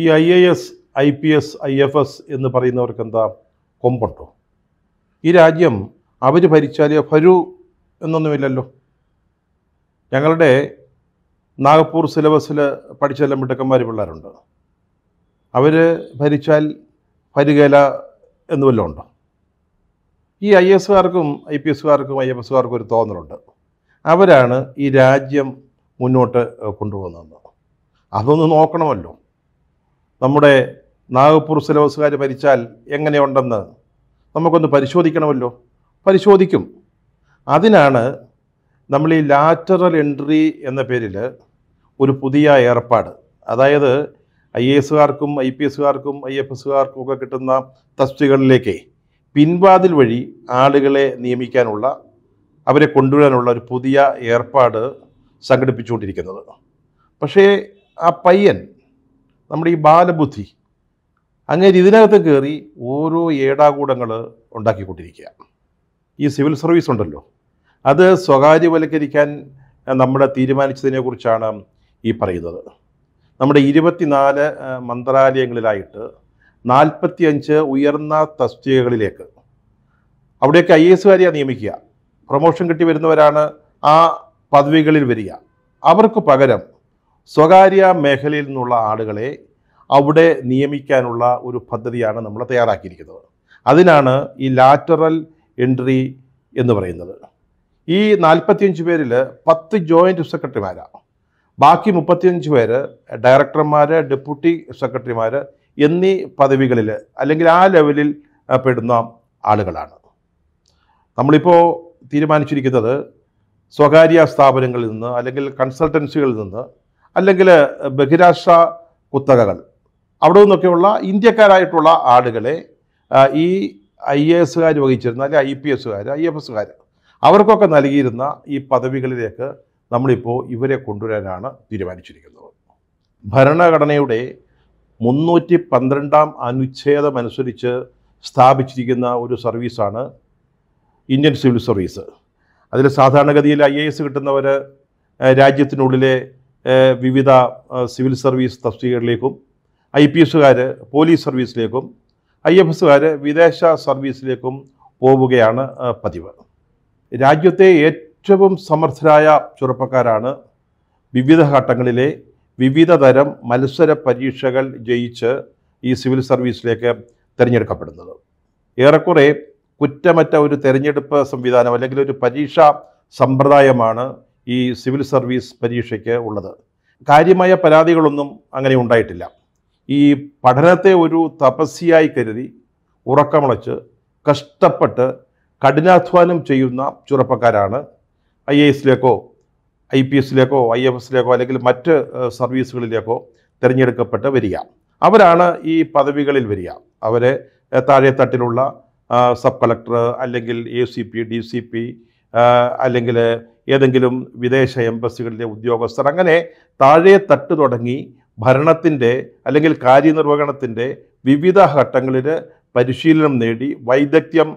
ഈ I A S I P S I F S എന്ന് പറയുന്നവർക്ക് എന്താ കൊമ്പുണ്ടോ ഈ രാജ്യം അവർ ഭരിച്ചാലേ ഭരൂ എന്നൊന്നുമില്ലല്ലോ ഞങ്ങളുടെ നാഗപ്പൂർ സിലബസിൽ പഠിച്ച എല്ലാം മിടുക്കന്മാർ പിള്ളേരുണ്ട് അവർ ഭരിച്ചാൽ ഭരുകേല എന്ന് വല്ലതും ഉണ്ടോ ഈ ഐ എസുകാർക്കും ഐ പി എസുകാർക്കും ഐ എഫ് എസുകാർക്കും ഒരു തോന്നലുണ്ട് അവരാണ് ഈ രാജ്യം മുന്നോട്ട് കൊണ്ടുപോകുന്നത് അതൊന്ന് നോക്കണമല്ലോ നമ്മുടെ നാഗപ്പൂർ സിലബസുകാർ ഭരിച്ചാൽ എങ്ങനെയുണ്ടെന്ന് നമുക്കൊന്ന് പരിശോധിക്കണമല്ലോ പരിശോധിക്കും അതിനാണ് നമ്മൾ ഈ ലാറ്ററൽ എൻട്രി എന്ന പേരിൽ ഒരു പുതിയ ഏർപ്പാട് അതായത് ഐ എ എസുകാർക്കും ഐ പി എസുകാർക്കും ഐ എഫ് എസുകാർക്കും ഒക്കെ കിട്ടുന്ന തസ്തികളിലേക്ക് പിൻവാതിൽ വഴി ആളുകളെ നിയമിക്കാനുള്ള അവരെ കൊണ്ടുവരാനുള്ള ഒരു പുതിയ ഏർപ്പാട് സംഘടിപ്പിച്ചുകൊണ്ടിരിക്കുന്നത് പക്ഷേ ആ പയ്യൻ നമ്മുടെ ഈ ബാലബുദ്ധി അങ്ങനെ ഇതിനകത്ത് കയറി ഓരോ ഏടാകൂടങ്ങൾ ഉണ്ടാക്കിക്കൊണ്ടിരിക്കുക ഈ സിവിൽ സർവീസ് ഉണ്ടല്ലോ അത് സ്വകാര്യവൽക്കരിക്കാൻ നമ്മൾ തീരുമാനിച്ചതിനെക്കുറിച്ചാണ് ഈ പറയുന്നത് നമ്മുടെ ഇരുപത്തിനാല് മന്ത്രാലയങ്ങളിലായിട്ട് അഞ്ച് ഉയർന്ന തസ്തികകളിലേക്ക് അവിടെയൊക്കെ ഐ എസുകാരെയാണ് നിയമിക്കുക പ്രൊമോഷൻ കിട്ടി വരുന്നവരാണ് ആ പദവികളിൽ വരിക അവർക്ക് പകരം സ്വകാര്യ മേഖലയിൽ നിന്നുള്ള ആളുകളെ അവിടെ നിയമിക്കാനുള്ള ഒരു പദ്ധതിയാണ് നമ്മൾ തയ്യാറാക്കിയിരിക്കുന്നത് അതിനാണ് ഈ ലാറ്ററൽ എൻട്രി എന്ന് പറയുന്നത് ഈ നാൽപ്പത്തിയഞ്ച് പേരിൽ പത്ത് ജോയിൻറ്റ് സെക്രട്ടറിമാരാണ് ബാക്കി മുപ്പത്തിയഞ്ച് പേര് ഡയറക്ടർമാർ ഡെപ്യൂട്ടി സെക്രട്ടറിമാർ എന്നീ പദവികളിൽ അല്ലെങ്കിൽ ആ ലെവലിൽ പെടുന്ന ആളുകളാണ് നമ്മളിപ്പോൾ തീരുമാനിച്ചിരിക്കുന്നത് സ്വകാര്യ സ്ഥാപനങ്ങളിൽ നിന്ന് അല്ലെങ്കിൽ കൺസൾട്ടൻസികളിൽ നിന്ന് അല്ലെങ്കിൽ ബഹിരാഷ്ട്ര കുത്തകകൾ അവിടെ നിന്നൊക്കെയുള്ള ഇന്ത്യക്കാരായിട്ടുള്ള ആളുകളെ ഈ ഐ എ എസുകാർ വഹിച്ചിരുന്ന അല്ലെങ്കിൽ ഐ പി എസുകാർ ഐ എഫ് എസുകാർ അവർക്കൊക്കെ നൽകിയിരുന്ന ഈ പദവികളിലേക്ക് നമ്മളിപ്പോൾ ഇവരെ കൊണ്ടുവരാനാണ് തീരുമാനിച്ചിരിക്കുന്നത് ഭരണഘടനയുടെ മുന്നൂറ്റി പന്ത്രണ്ടാം അനുച്ഛേദമനുസരിച്ച് സ്ഥാപിച്ചിരിക്കുന്ന ഒരു സർവീസാണ് ഇന്ത്യൻ സിവിൽ സർവീസ് അതിൽ സാധാരണഗതിയിൽ ഐ എ എസ് കിട്ടുന്നവർ രാജ്യത്തിനുള്ളിലെ വിവിധ സിവിൽ സർവീസ് തസ്തികകളിലേക്കും ഐ പി എസുകാർ പോലീസ് സർവീസിലേക്കും ഐ എഫ് എസുകാർ വിദേശ സർവീസിലേക്കും പോവുകയാണ് പതിവ് രാജ്യത്തെ ഏറ്റവും സമർത്ഥരായ ചെറുപ്പക്കാരാണ് വിവിധ ഘട്ടങ്ങളിലെ വിവിധ തരം മത്സര പരീക്ഷകൾ ജയിച്ച് ഈ സിവിൽ സർവീസിലേക്ക് തിരഞ്ഞെടുക്കപ്പെടുന്നത് ഏറെക്കുറെ കുറ്റമറ്റ ഒരു തെരഞ്ഞെടുപ്പ് സംവിധാനം അല്ലെങ്കിൽ ഒരു പരീക്ഷാ സമ്പ്രദായമാണ് ഈ സിവിൽ സർവീസ് പരീക്ഷയ്ക്ക് ഉള്ളത് കാര്യമായ പരാതികളൊന്നും അങ്ങനെ ഉണ്ടായിട്ടില്ല ഈ പഠനത്തെ ഒരു തപസ്യായി കരുതി ഉറക്കമുളച്ച് കഷ്ടപ്പെട്ട് കഠിനാധ്വാനം ചെയ്യുന്ന ചെറുപ്പക്കാരാണ് ഐ എ എസിലേക്കോ ഐ പി എസിലേക്കോ ഐ എഫ് എസിലേക്കോ അല്ലെങ്കിൽ മറ്റ് സർവീസുകളിലേക്കോ തിരഞ്ഞെടുക്കപ്പെട്ട് വരിക അവരാണ് ഈ പദവികളിൽ വരിക അവരെ താഴെ തട്ടിലുള്ള സബ് കളക്ടർ അല്ലെങ്കിൽ A C P D C P അല്ലെങ്കിൽ ഏതെങ്കിലും വിദേശ എംബസികളിലെ ഉദ്യോഗസ്ഥർ അങ്ങനെ താഴെ തട്ട് തുടങ്ങി ഭരണത്തിൻ്റെ അല്ലെങ്കിൽ കാര്യനിർവഹണത്തിൻ്റെ വിവിധ ഘട്ടങ്ങളിൽ പരിശീലനം നേടി വൈദഗ്ധ്യം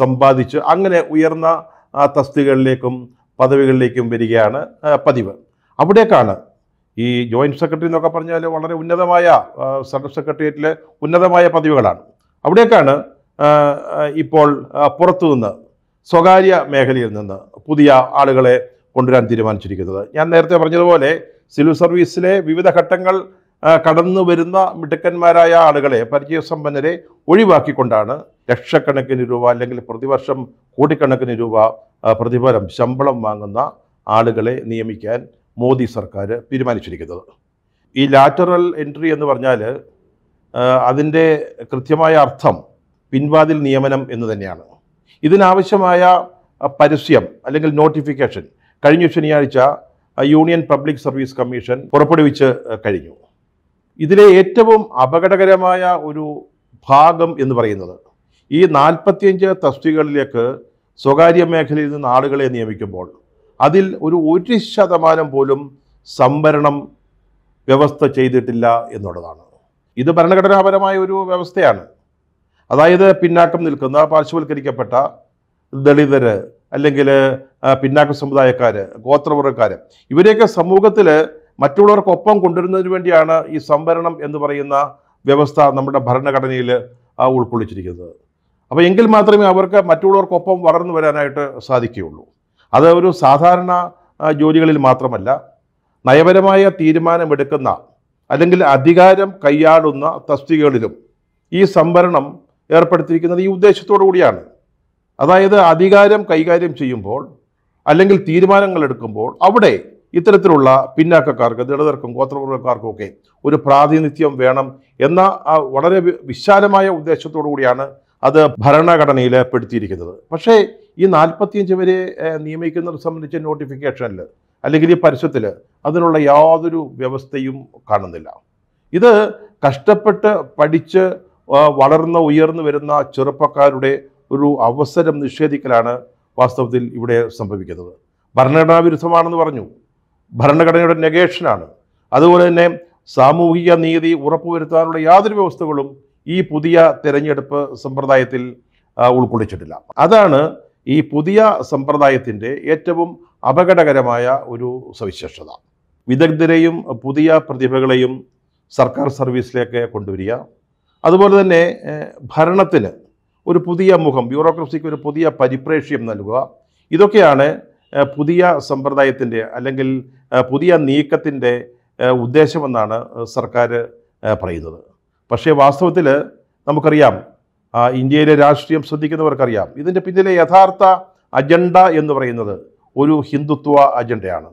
സമ്പാദിച്ച് അങ്ങനെ ഉയർന്ന തസ്തികകളിലേക്കും പദവികളിലേക്കും വരികയാണ് പതിവ് അവിടേക്കാണ് ഈ ജോയിൻറ്റ് സെക്രട്ടറി എന്നൊക്കെ പറഞ്ഞാൽ വളരെ ഉന്നതമായ സെൻട്രൽ സെക്രട്ടേറിയറ്റിലെ ഉന്നതമായ പദവികളാണ് അവിടേക്കാണ് ഇപ്പോൾ പുറത്തുനിന്ന് സ്വകാര്യ മേഖലയിൽ നിന്ന് പുതിയ ആളുകളെ കൊണ്ടുവരാൻ തീരുമാനിച്ചിരിക്കുന്നത് ഞാൻ നേരത്തെ പറഞ്ഞതുപോലെ സിവിൽ സർവീസിലെ വിവിധ ഘട്ടങ്ങൾ കടന്നു വരുന്ന മിടുക്കന്മാരായ ആളുകളെ പരിചയസമ്പന്നരെ ഒഴിവാക്കിക്കൊണ്ടാണ് ലക്ഷക്കണക്കിന് രൂപ അല്ലെങ്കിൽ പ്രതിവർഷം കോടിക്കണക്കിന് രൂപ പ്രതിഫലം ശമ്പളം വാങ്ങുന്ന ആളുകളെ നിയമിക്കാൻ മോദി സർക്കാർ തീരുമാനിച്ചിരിക്കുന്നത് ഈ ലാറ്ററൽ എൻട്രി എന്ന് പറഞ്ഞാൽ അതിൻ്റെ കൃത്യമായ അർത്ഥം പിൻവാതിൽ നിയമനം എന്ന് തന്നെയാണ് ഇതിനാവശ്യമായ പരസ്യം അല്ലെങ്കിൽ നോട്ടിഫിക്കേഷൻ കഴിഞ്ഞ ശനിയാഴ്ച യൂണിയൻ പബ്ലിക് സർവീസ് കമ്മീഷൻ പുറപ്പെടുവിച്ച് കഴിഞ്ഞു ഇതിലെ ഏറ്റവും അപകടകരമായ ഒരു ഭാഗം എന്ന് പറയുന്നത് ഈ നാൽപ്പത്തിയഞ്ച് തസ്തികകളിലേക്ക് സ്വകാര്യ മേഖലയിൽ നിന്ന് ആളുകളെ നിയമിക്കുമ്പോൾ അതിൽ ഒരു ഒരു ശതമാനം പോലും സംവരണം വ്യവസ്ഥ ചെയ്തിട്ടില്ല എന്നുള്ളതാണ് ഇത് ഭരണഘടനാപരമായ ഒരു വ്യവസ്ഥയാണ് അതായത് പിന്നാക്കം നിൽക്കുന്ന പാർശ്വവൽക്കരിക്കപ്പെട്ട ദളിതർ അല്ലെങ്കിൽ പിന്നാക്ക സമുദായക്കാർ ഗോത്രവർഗക്കാർ ഇവരെയൊക്കെ സമൂഹത്തിൽ മറ്റുള്ളവർക്കൊപ്പം കൊണ്ടുവരുന്നതിന് വേണ്ടിയാണ് ഈ സംവരണം എന്ന് പറയുന്ന വ്യവസ്ഥ നമ്മുടെ ഭരണഘടനയിൽ ഉൾക്കൊള്ളിച്ചിരിക്കുന്നത് അപ്പോൾ എങ്കിൽ മാത്രമേ അവർക്ക് മറ്റുള്ളവർക്കൊപ്പം വളർന്നു വരാനായിട്ട് സാധിക്കുകയുള്ളൂ അത് ഒരു സാധാരണ ജോലികളിൽ മാത്രമല്ല നയപരമായ തീരുമാനമെടുക്കുന്ന അല്ലെങ്കിൽ അധികാരം കൈയാളുന്ന തസ്തികകളിലും ഈ സംവരണം ഏർപ്പെടുത്തിയിരിക്കുന്നത് ഈ ഉദ്ദേശത്തോടു കൂടിയാണ് അതായത് അധികാരം കൈകാര്യം ചെയ്യുമ്പോൾ അല്ലെങ്കിൽ തീരുമാനങ്ങൾ എടുക്കുമ്പോൾ അവിടെ ഇത്തരത്തിലുള്ള പിന്നാക്കക്കാർക്ക് ദളിതർക്കും ഗോത്രവർഗക്കാർക്കും ഒക്കെ ഒരു പ്രാതിനിധ്യം വേണം എന്ന ആ വളരെ വിശാലമായ ഉദ്ദേശത്തോടു കൂടിയാണ് അത് ഭരണഘടനയിൽ പെടുത്തിയിരിക്കുന്നത് പക്ഷേ ഈ നാൽപ്പത്തിയഞ്ച് പേരെ നിയമിക്കുന്നത് സംബന്ധിച്ച നോട്ടിഫിക്കേഷനിൽ അല്ലെങ്കിൽ ഈ പരസ്യത്തിൽ അതിനുള്ള യാതൊരു വ്യവസ്ഥയും കാണുന്നില്ല ഇത് കഷ്ടപ്പെട്ട് പഠിച്ച് വളർന്ന് ഉയർന്നു വരുന്ന ചെറുപ്പക്കാരുടെ ഒരു അവസരം നിഷേധിക്കലാണ് വാസ്തവത്തിൽ ഇവിടെ സംഭവിക്കുന്നത് ഭരണഘടനാ വിരുദ്ധമാണെന്ന് പറഞ്ഞു ഭരണഘടനയുടെ നെഗേഷനാണ് അതുപോലെ തന്നെ സാമൂഹിക നീതി ഉറപ്പുവരുത്താനുള്ള യാതൊരു വ്യവസ്ഥകളും ഈ പുതിയ തെരഞ്ഞെടുപ്പ് സമ്പ്രദായത്തിൽ ഉൾക്കൊള്ളിച്ചിട്ടില്ല അതാണ് ഈ പുതിയ സമ്പ്രദായത്തിൻ്റെ ഏറ്റവും അപകടകരമായ ഒരു സവിശേഷത വിദഗ്ധരെയും പുതിയ പ്രതിഭകളെയും സർക്കാർ സർവീസിലേക്ക് കൊണ്ടുവരിക അതുപോലെ തന്നെ ഭരണത്തിന് ഒരു പുതിയ മുഖം ബ്യൂറോക്രസിക്ക് ഒരു പുതിയ പരിപ്രേക്ഷ്യം നൽകുക ഇതൊക്കെയാണ് പുതിയ സമ്പ്രദായത്തിൻ്റെ അല്ലെങ്കിൽ പുതിയ നീക്കത്തിൻ്റെ ഉദ്ദേശമെന്നാണ് സർക്കാർ പറയുന്നത് പക്ഷേ വാസ്തവത്തിൽ നമുക്കറിയാം ഇന്ത്യയിലെ രാഷ്ട്രീയം ശ്രദ്ധിക്കുന്നവർക്കറിയാം ഇതിൻ്റെ പിന്നിലെ യഥാർത്ഥ അജണ്ട എന്ന് പറയുന്നത് ഒരു ഹിന്ദുത്വ അജണ്ടയാണ്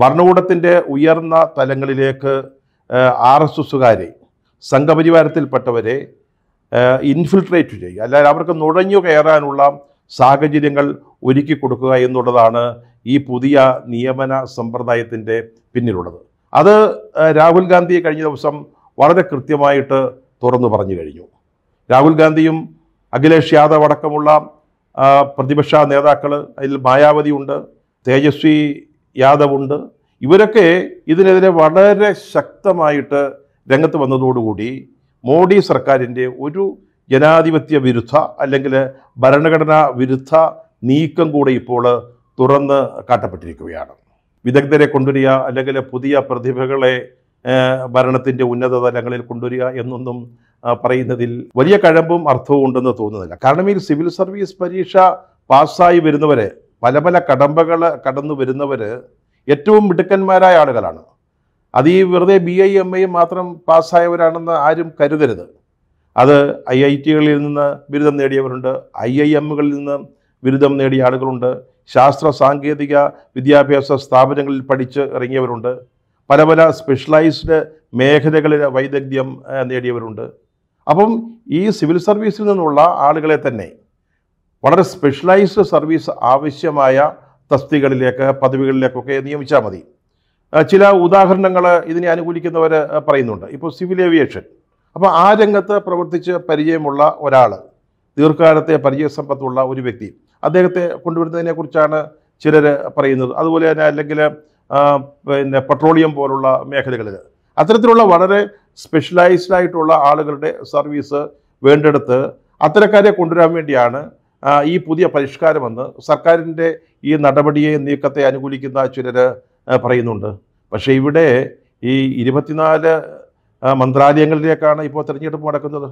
ഭരണകൂടത്തിൻ്റെ ഉയർന്ന തലങ്ങളിലേക്ക് ആർ എസ് എസുകാരെ സംഘപരിവാരത്തിൽപ്പെട്ടവരെ ഇൻഫിൽട്രേറ്റ് ചെയ്യുക അല്ലാതെ അവർക്ക് നുഴഞ്ഞു കയറാനുള്ള സാഹചര്യങ്ങൾ ഒരുക്കി കൊടുക്കുക എന്നുള്ളതാണ് ഈ പുതിയ നിയമന സമ്പ്രദായത്തിൻ്റെ പിന്നിലുള്ളത് അത് രാഹുൽ ഗാന്ധി കഴിഞ്ഞ ദിവസം വളരെ കൃത്യമായിട്ട് തുറന്നു പറഞ്ഞു കഴിഞ്ഞു രാഹുൽ ഗാന്ധിയും അഖിലേഷ് യാദവ് അടക്കമുള്ള പ്രതിപക്ഷ നേതാക്കൾ അതിൽ മായാവതി ഉണ്ട് തേജസ്വി യാദവ് ഉണ്ട് ഇവരൊക്കെ ഇതിനെതിരെ വളരെ ശക്തമായിട്ട് രംഗത്ത് വന്നതോടുകൂടി മോഡി സർക്കാരിൻ്റെ ഒരു ജനാധിപത്യ വിരുദ്ധ അല്ലെങ്കിൽ ഭരണഘടനാ വിരുദ്ധ നീക്കം കൂടെ ഇപ്പോൾ തുറന്ന് കാട്ടപ്പെട്ടിരിക്കുകയാണ് വിദഗ്ധരെ കൊണ്ടുവരിക അല്ലെങ്കിൽ പുതിയ പ്രതിഭകളെ ഭരണത്തിൻ്റെ ഉന്നത തലങ്ങളിൽ കൊണ്ടുവരിക എന്നൊന്നും പറയുന്നതിൽ വലിയ കഴമ്പും അർത്ഥവും ഉണ്ടെന്ന് തോന്നുന്നില്ല കാരണം ഈ സിവിൽ സർവീസ് പരീക്ഷ പാസ്സായി വരുന്നവർ പല പല കടമ്പകൾ കടന്നു വരുന്നവർ ഏറ്റവും മിടുക്കന്മാരായ ആളുകളാണ് അത് ഈ വെറുതെ ബി ഐ എം ഐ മാത്രം പാസ്സായവരാണെന്ന് ആരും കരുതരുത് അത് ഐ ഐ ടികളിൽ നിന്ന് ബിരുദം നേടിയവരുണ്ട് ഐ ഐ എമ്മുകളിൽ നിന്ന് ബിരുദം നേടിയ ആളുകളുണ്ട് ശാസ്ത്ര സാങ്കേതിക വിദ്യാഭ്യാസ സ്ഥാപനങ്ങളിൽ പഠിച്ച് ഇറങ്ങിയവരുണ്ട് പല പല സ്പെഷ്യലൈസ്ഡ് മേഖലകളിൽ വൈദഗ്ധ്യം നേടിയവരുണ്ട് അപ്പം ഈ സിവിൽ സർവീസിൽ നിന്നുള്ള ആളുകളെ തന്നെ വളരെ സ്പെഷ്യലൈസ്ഡ് സർവീസ് ആവശ്യമായ തസ്തികളിലേക്ക് പദവികളിലേക്കൊക്കെ നിയമിച്ചാൽ മതി ചില ഉദാഹരണങ്ങൾ ഇതിനെ അനുകൂലിക്കുന്നവർ പറയുന്നുണ്ട് ഇപ്പോൾ സിവിൽ ഏവിയേഷൻ അപ്പോൾ ആ രംഗത്ത് പ്രവർത്തിച്ച് പരിചയമുള്ള ഒരാൾ ദീർഘകാലത്തെ പരിചയസമ്പത്തുള്ള ഒരു വ്യക്തി അദ്ദേഹത്തെ കൊണ്ടുവരുന്നതിനെക്കുറിച്ചാണ് ചിലർ പറയുന്നത് അതുപോലെ തന്നെ അല്ലെങ്കിൽ പിന്നെ പെട്രോളിയം പോലുള്ള മേഖലകളിൽ അത്തരത്തിലുള്ള വളരെ സ്പെഷ്യലൈസ്ഡ് ആയിട്ടുള്ള ആളുകളുടെ സർവീസ് വേണ്ടെടുത്ത് അത്തരക്കാരെ കൊണ്ടുവരാൻ വേണ്ടിയാണ് ഈ പുതിയ പരിഷ്കാരമെന്ന് സർക്കാരിൻ്റെ ഈ നടപടിയെ നീക്കത്തെ അനുകൂലിക്കുന്ന ചിലർ പറയുന്നുണ്ട് പക്ഷേ ഇവിടെ ഈ ഇരുപത്തിനാല് മന്ത്രാലയങ്ങളിലേക്കാണ് ഇപ്പോൾ തിരഞ്ഞെടുപ്പ് നടക്കുന്നത്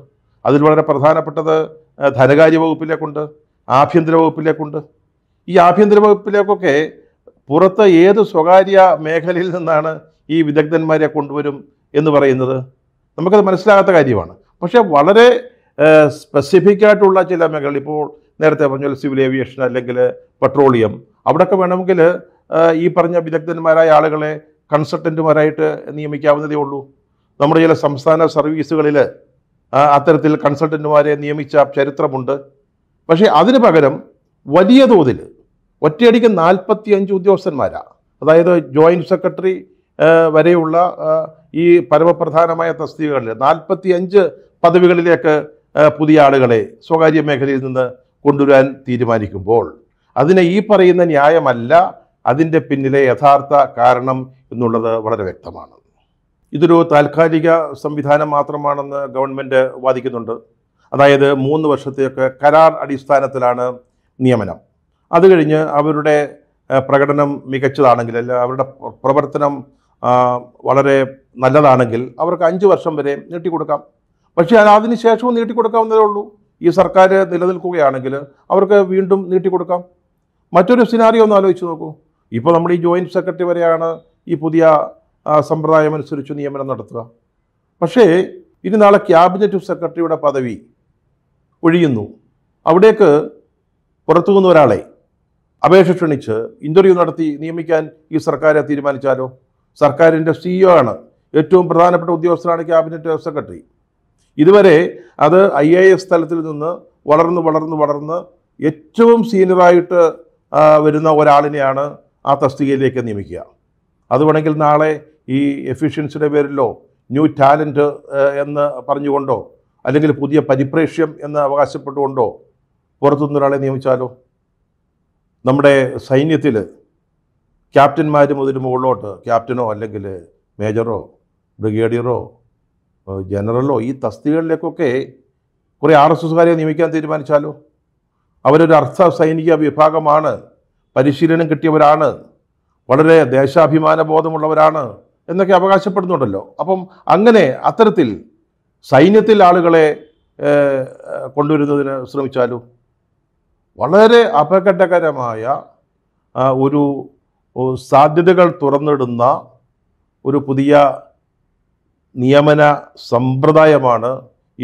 അതിൽ വളരെ പ്രധാനപ്പെട്ടത് ധനകാര്യ വകുപ്പിലേക്കുണ്ട് ആഭ്യന്തര വകുപ്പിലേക്കുണ്ട് ഈ ആഭ്യന്തര വകുപ്പിലേക്കൊക്കെ പുറത്ത് ഏത് സ്വകാര്യ മേഖലയിൽ നിന്നാണ് ഈ വിദഗ്ധന്മാരെ കൊണ്ടുവരും എന്ന് പറയുന്നത് നമുക്കത് മനസ്സിലാകാത്ത കാര്യമാണ് പക്ഷേ വളരെ സ്പെസിഫിക് ആയിട്ടുള്ള ചില മേഖലകൾ ഇപ്പോൾ നേരത്തെ പറഞ്ഞ സിവിൽ ഏവിയേഷൻ അല്ലെങ്കിൽ പെട്രോളിയം അവിടെയൊക്കെ വേണമെങ്കിൽ ഈ പറഞ്ഞ വിദഗ്ധന്മാരായ ആളുകളെ കൺസൾട്ടൻറ്റുമാരായിട്ട് നിയമിക്കാവുന്നതേ ഉള്ളൂ നമ്മുടെ ചില സംസ്ഥാന സർവീസുകളിൽ അത്തരത്തിൽ കൺസൾട്ടൻറ്റുമാരെ നിയമിച്ച ചരിത്രമുണ്ട് പക്ഷേ അതിന് പകരം വലിയ തോതിൽ ഒറ്റയടിക്ക് അഞ്ച് ഉദ്യോഗസ്ഥന്മാരാണ് അതായത് ജോയിൻറ്റ് സെക്രട്ടറി വരെയുള്ള ഈ പരമപ്രധാനമായ തസ്തികകളിൽ അഞ്ച് പദവികളിലേക്ക് പുതിയ ആളുകളെ സ്വകാര്യ മേഖലയിൽ നിന്ന് കൊണ്ടുവരാൻ തീരുമാനിക്കുമ്പോൾ അതിനെ ഈ പറയുന്ന ന്യായമല്ല അതിൻ്റെ പിന്നിലെ യഥാർത്ഥ കാരണം എന്നുള്ളത് വളരെ വ്യക്തമാണ് ഇതൊരു താൽക്കാലിക സംവിധാനം മാത്രമാണെന്ന് ഗവൺമെൻറ് വാദിക്കുന്നുണ്ട് അതായത് മൂന്ന് വർഷത്തേക്ക് കരാർ അടിസ്ഥാനത്തിലാണ് നിയമനം അത് കഴിഞ്ഞ് അവരുടെ പ്രകടനം മികച്ചതാണെങ്കിൽ അല്ല അവരുടെ പ്രവർത്തനം വളരെ നല്ലതാണെങ്കിൽ അവർക്ക് അഞ്ച് വർഷം വരെ നീട്ടിക്കൊടുക്കാം പക്ഷേ അതിന് ശേഷവും നീട്ടിക്കൊടുക്കാവുന്നതേ ഉള്ളൂ ഈ സർക്കാർ നിലനിൽക്കുകയാണെങ്കിൽ അവർക്ക് വീണ്ടും നീട്ടിക്കൊടുക്കാം മറ്റൊരു സിനാരിയോ ഒന്ന് ആലോചിച്ച് നോക്കൂ ഇപ്പോൾ നമ്മൾ ഈ ജോയിൻറ്റ് സെക്രട്ടറി വരെയാണ് ഈ പുതിയ സമ്പ്രദായം അനുസരിച്ച് നിയമനം നടത്തുക പക്ഷേ ഇനി നാളെ ക്യാബിനറ്റ് സെക്രട്ടറിയുടെ പദവി ഒഴിയുന്നു അവിടേക്ക് പുറത്തു നിന്ന് ഒരാളെ അപേക്ഷ ക്ഷണിച്ച് ഇൻ്റർവ്യൂ നടത്തി നിയമിക്കാൻ ഈ സർക്കാരെ തീരുമാനിച്ചാലോ സർക്കാരിൻ്റെ സിഇഒ e ആണ് ഏറ്റവും പ്രധാനപ്പെട്ട ഉദ്യോഗസ്ഥനാണ് ക്യാബിനറ്റ് സെക്രട്ടറി ഇതുവരെ അത് ഐ എ എസ് തലത്തിൽ നിന്ന് വളർന്ന് വളർന്ന് വളർന്ന് ഏറ്റവും സീനിയറായിട്ട് വരുന്ന ഒരാളിനെയാണ് ആ തസ്തികയിലേക്ക് നിയമിക്കുക അത് വേണമെങ്കിൽ നാളെ ഈ എഫിഷ്യൻസിയുടെ പേരിലോ ന്യൂ ടാലൻറ്റ് എന്ന് പറഞ്ഞുകൊണ്ടോ അല്ലെങ്കിൽ പുതിയ പരിപ്രേക്ഷ്യം എന്ന് അവകാശപ്പെട്ടുകൊണ്ടോ പുറത്തുനിന്ന് ഒരാളെ നിയമിച്ചാലോ നമ്മുടെ സൈന്യത്തിൽ ക്യാപ്റ്റന്മാർ മുതൽ മുകളിലോട്ട് ക്യാപ്റ്റനോ അല്ലെങ്കിൽ മേജറോ ബ്രിഗേഡിയറോ ജനറലോ ഈ തസ്തികളിലേക്കൊക്കെ കുറേ ആർ എസ് എസ്സുകാരെ നിയമിക്കാൻ തീരുമാനിച്ചാലോ അവരൊരു അർദ്ധ സൈനിക വിഭാഗമാണ് പരിശീലനം കിട്ടിയവരാണ് വളരെ ദേശാഭിമാന ബോധമുള്ളവരാണ് എന്നൊക്കെ അവകാശപ്പെടുന്നുണ്ടല്ലോ അപ്പം അങ്ങനെ അത്തരത്തിൽ സൈന്യത്തിൽ ആളുകളെ കൊണ്ടുവരുന്നതിന് ശ്രമിച്ചാലും വളരെ അപകടകരമായ ഒരു സാധ്യതകൾ തുറന്നിടുന്ന ഒരു പുതിയ നിയമന സമ്പ്രദായമാണ്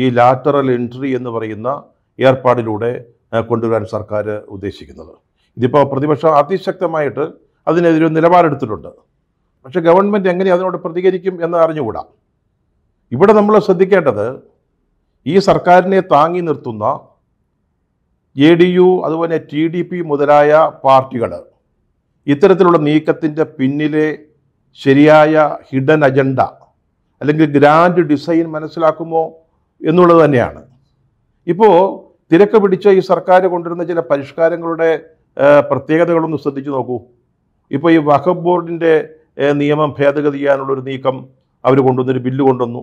ഈ ലാറ്ററൽ എൻട്രി എന്ന് പറയുന്ന ഏർപ്പാടിലൂടെ കൊണ്ടുവരാൻ സർക്കാർ ഉദ്ദേശിക്കുന്നത് ഇതിപ്പോൾ പ്രതിപക്ഷം അതിശക്തമായിട്ട് അതിനെതിരെ നിലപാടെടുത്തിട്ടുണ്ട് പക്ഷേ ഗവൺമെൻറ് എങ്ങനെ അതിനോട് പ്രതികരിക്കും എന്ന് അറിഞ്ഞുകൂടാ ഇവിടെ നമ്മൾ ശ്രദ്ധിക്കേണ്ടത് ഈ സർക്കാരിനെ താങ്ങി നിർത്തുന്ന എ ഡി യു അതുപോലെ ടി ഡി പി മുതലായ പാർട്ടികൾ ഇത്തരത്തിലുള്ള നീക്കത്തിൻ്റെ പിന്നിലെ ശരിയായ ഹിഡൻ അജണ്ട അല്ലെങ്കിൽ ഗ്രാൻഡ് ഡിസൈൻ മനസ്സിലാക്കുമോ എന്നുള്ളത് തന്നെയാണ് ഇപ്പോൾ തിരക്ക് പിടിച്ച ഈ സർക്കാർ കൊണ്ടുവരുന്ന ചില പരിഷ്കാരങ്ങളുടെ പ്രത്യേകതകളൊന്ന് ശ്രദ്ധിച്ചു നോക്കൂ ഇപ്പോൾ ഈ വഖബ് ബോർഡിൻ്റെ നിയമം ഭേദഗതി ചെയ്യാനുള്ളൊരു നീക്കം അവർ കൊണ്ടുവന്നൊരു ബില്ല് കൊണ്ടുവന്നു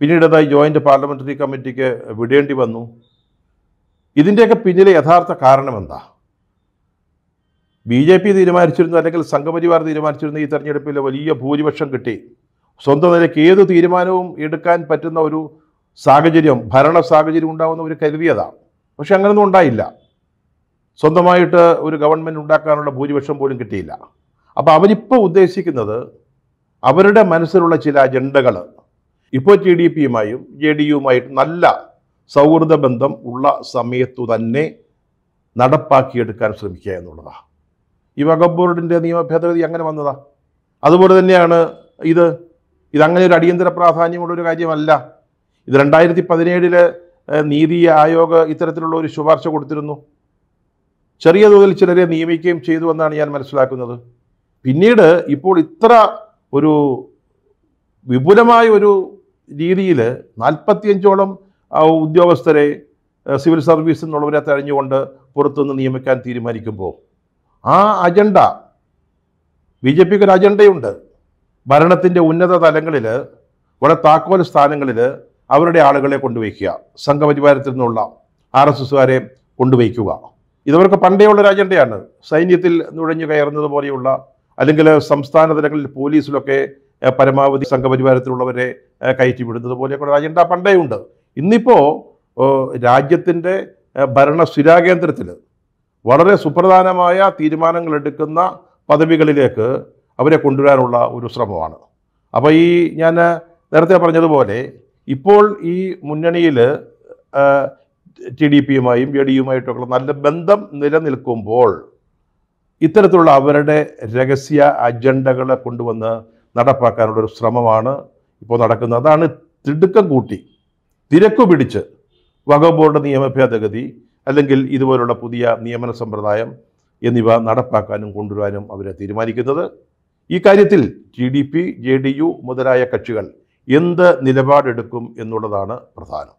പിന്നീട് അതായി ജോയിൻ്റ് പാർലമെൻ്ററി കമ്മിറ്റിക്ക് വിടേണ്ടി വന്നു ഇതിൻ്റെയൊക്കെ പിന്നിലെ യഥാർത്ഥ കാരണം എന്താ ബി ജെ പി തീരുമാനിച്ചിരുന്നു അല്ലെങ്കിൽ സംഘപരിവാർ തീരുമാനിച്ചിരുന്ന ഈ തെരഞ്ഞെടുപ്പിൽ വലിയ ഭൂരിപക്ഷം കിട്ടി സ്വന്തം നിലയ്ക്ക് ഏത് തീരുമാനവും എടുക്കാൻ പറ്റുന്ന ഒരു സാഹചര്യം ഭരണ സാഹചര്യം ഉണ്ടാകുന്ന ഒരു കരുതിയതാണ് പക്ഷെ അങ്ങനെയൊന്നും ഉണ്ടായില്ല സ്വന്തമായിട്ട് ഒരു ഗവൺമെൻറ് ഉണ്ടാക്കാനുള്ള ഭൂരിപക്ഷം പോലും കിട്ടിയില്ല അപ്പോൾ അവരിപ്പോൾ ഉദ്ദേശിക്കുന്നത് അവരുടെ മനസ്സിലുള്ള ചില അജണ്ടകൾ ഇപ്പോൾ ടി ഡി പിയുമായും ജെ ഡി യുമായിട്ട് നല്ല സൗഹൃദ ബന്ധം ഉള്ള സമയത്തു തന്നെ നടപ്പാക്കിയെടുക്കാൻ ശ്രമിക്കുക എന്നുള്ളതാണ് ഈ വകുപ്പ് ബോർഡിൻ്റെ നിയമ ഭേദഗതി അങ്ങനെ വന്നതാ അതുപോലെ തന്നെയാണ് ഇത് ഇതങ്ങനെ ഒരു അടിയന്തര പ്രാധാന്യമുള്ളൊരു കാര്യമല്ല ഇത് രണ്ടായിരത്തി പതിനേഴിൽ നീതി ആയോഗ് ഇത്തരത്തിലുള്ള ഒരു ശുപാർശ കൊടുത്തിരുന്നു ചെറിയ തോതിൽ ചിലരെ നിയമിക്കുകയും ചെയ്തു എന്നാണ് ഞാൻ മനസ്സിലാക്കുന്നത് പിന്നീട് ഇപ്പോൾ ഇത്ര ഒരു വിപുലമായ ഒരു രീതിയിൽ നാൽപ്പത്തിയഞ്ചോളം ഉദ്യോഗസ്ഥരെ സിവിൽ സർവീസ് എന്നുള്ളവരെ തെരഞ്ഞുകൊണ്ട് പുറത്തുനിന്ന് നിയമിക്കാൻ തീരുമാനിക്കുമ്പോൾ ആ അജണ്ട ബി ജെ പിക്ക് ഒരു അജണ്ടയുണ്ട് ഭരണത്തിൻ്റെ ഉന്നത തലങ്ങളിൽ വളരെ താക്കോൽ സ്ഥാനങ്ങളിൽ അവരുടെ ആളുകളെ കൊണ്ടുവയ്ക്കുക സംഘപരിവാരത്തിൽ നിന്നുള്ള ആർ എസ് എസുകാരെ കൊണ്ടുവയ്ക്കുക ഇതവർക്ക് പണ്ടേയുള്ള ഉള്ള അജണ്ടയാണ് സൈന്യത്തിൽ നുഴഞ്ഞു കയറുന്നത് പോലെയുള്ള അല്ലെങ്കിൽ സംസ്ഥാന തലങ്ങളിൽ പോലീസിലൊക്കെ പരമാവധി സംഘപരിവാരത്തിലുള്ളവരെ വിടുന്നത് പോലെയൊക്കെയുള്ള രാജ്യണ്ട പണ്ടേ ഉണ്ട് ഇന്നിപ്പോൾ രാജ്യത്തിൻ്റെ ഭരണ സ്ഥിരാകേന്ദ്രത്തിൽ വളരെ സുപ്രധാനമായ തീരുമാനങ്ങൾ എടുക്കുന്ന പദവികളിലേക്ക് അവരെ കൊണ്ടുവരാനുള്ള ഒരു ശ്രമമാണ് അപ്പോൾ ഈ ഞാൻ നേരത്തെ പറഞ്ഞതുപോലെ ഇപ്പോൾ ഈ മുന്നണിയിൽ ടി ഡി പിയുമായും ഡി യുമായിട്ടൊക്കെയുള്ള നല്ല ബന്ധം നിലനിൽക്കുമ്പോൾ ഇത്തരത്തിലുള്ള അവരുടെ രഹസ്യ അജണ്ടകളെ കൊണ്ടുവന്ന് നടപ്പാക്കാനുള്ളൊരു ശ്രമമാണ് ഇപ്പോൾ നടക്കുന്നത് അതാണ് തിടുക്കം കൂട്ടി തിരക്കു പിടിച്ച് വകുപ്പ് ബോർഡ് നിയമഭേദഗതി അല്ലെങ്കിൽ ഇതുപോലുള്ള പുതിയ നിയമന സമ്പ്രദായം എന്നിവ നടപ്പാക്കാനും കൊണ്ടുവരാനും അവരെ തീരുമാനിക്കുന്നത് ഈ കാര്യത്തിൽ T D P J D U മുതലായ കക്ഷികൾ എന്ത് നിലപാടെടുക്കും എന്നുള്ളതാണ് പ്രധാനം